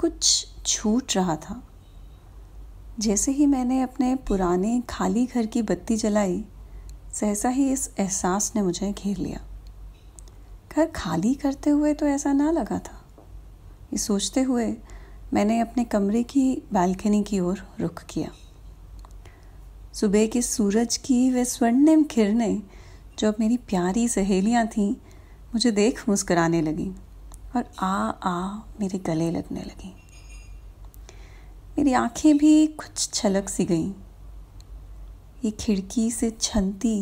कुछ छूट रहा था जैसे ही मैंने अपने पुराने खाली घर की बत्ती जलाई सहसा ही इस एहसास ने मुझे घेर लिया घर खाली करते हुए तो ऐसा ना लगा था ये सोचते हुए मैंने अपने कमरे की बालकनी की ओर रुख किया सुबह के सूरज की वे स्वर्णिम किरणें जो अब मेरी प्यारी सहेलियां थीं मुझे देख मुस्कराने लगीं और आ आ मेरे गले लगने लगी मेरी आंखें भी कुछ छलक सी गईं ये खिड़की से छनती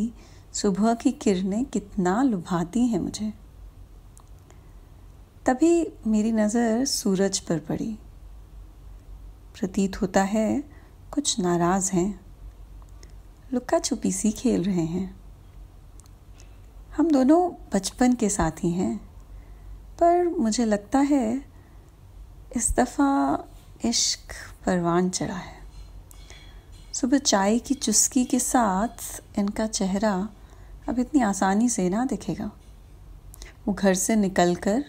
सुबह की किरणें कितना लुभाती हैं मुझे तभी मेरी नज़र सूरज पर पड़ी प्रतीत होता है कुछ नाराज़ हैं लुक्का छुपी सी खेल रहे हैं हम दोनों बचपन के साथी हैं पर मुझे लगता है इस दफ़ा इश्क परवान चढ़ा है सुबह चाय की चुस्की के साथ इनका चेहरा अब इतनी आसानी से ना दिखेगा वो घर से निकल कर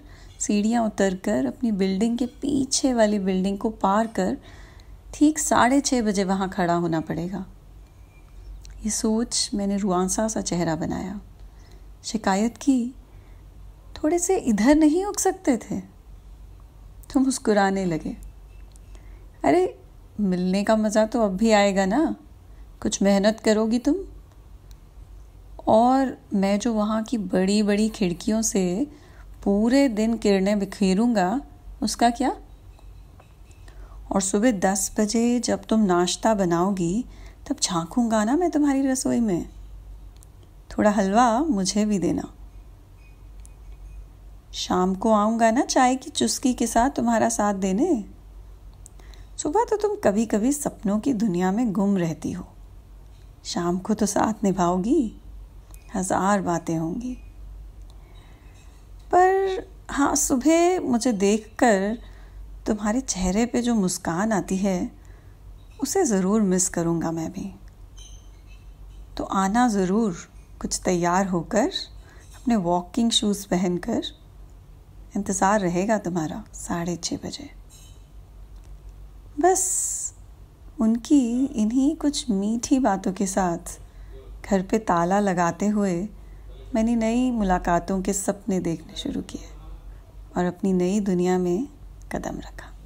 सीढ़ियाँ उतर कर अपनी बिल्डिंग के पीछे वाली बिल्डिंग को पार कर ठीक साढ़े छः बजे वहाँ खड़ा होना पड़ेगा ये सोच मैंने रुआंसा सा चेहरा बनाया शिकायत की थोड़े से इधर नहीं उग सकते थे तो मुस्कुराने लगे अरे मिलने का मज़ा तो अब भी आएगा ना कुछ मेहनत करोगी तुम और मैं जो वहाँ की बड़ी बड़ी खिड़कियों से पूरे दिन किरणें बिखेरूंगा उसका क्या और सुबह दस बजे जब तुम नाश्ता बनाओगी तब झांकूंगा ना मैं तुम्हारी रसोई में थोड़ा हलवा मुझे भी देना शाम को आऊँगा ना चाय की चुस्की के साथ तुम्हारा साथ देने सुबह तो तुम कभी कभी सपनों की दुनिया में गुम रहती हो शाम को तो साथ निभाओगी हजार बातें होंगी पर हाँ सुबह मुझे देखकर तुम्हारे चेहरे पे जो मुस्कान आती है उसे ज़रूर मिस करूँगा मैं भी तो आना ज़रूर कुछ तैयार होकर अपने वॉकिंग शूज़ पहनकर इंतज़ार रहेगा तुम्हारा साढ़े छः बजे बस उनकी इन्हीं कुछ मीठी बातों के साथ घर पे ताला लगाते हुए मैंने नई मुलाकातों के सपने देखने शुरू किए और अपनी नई दुनिया में कदम रखा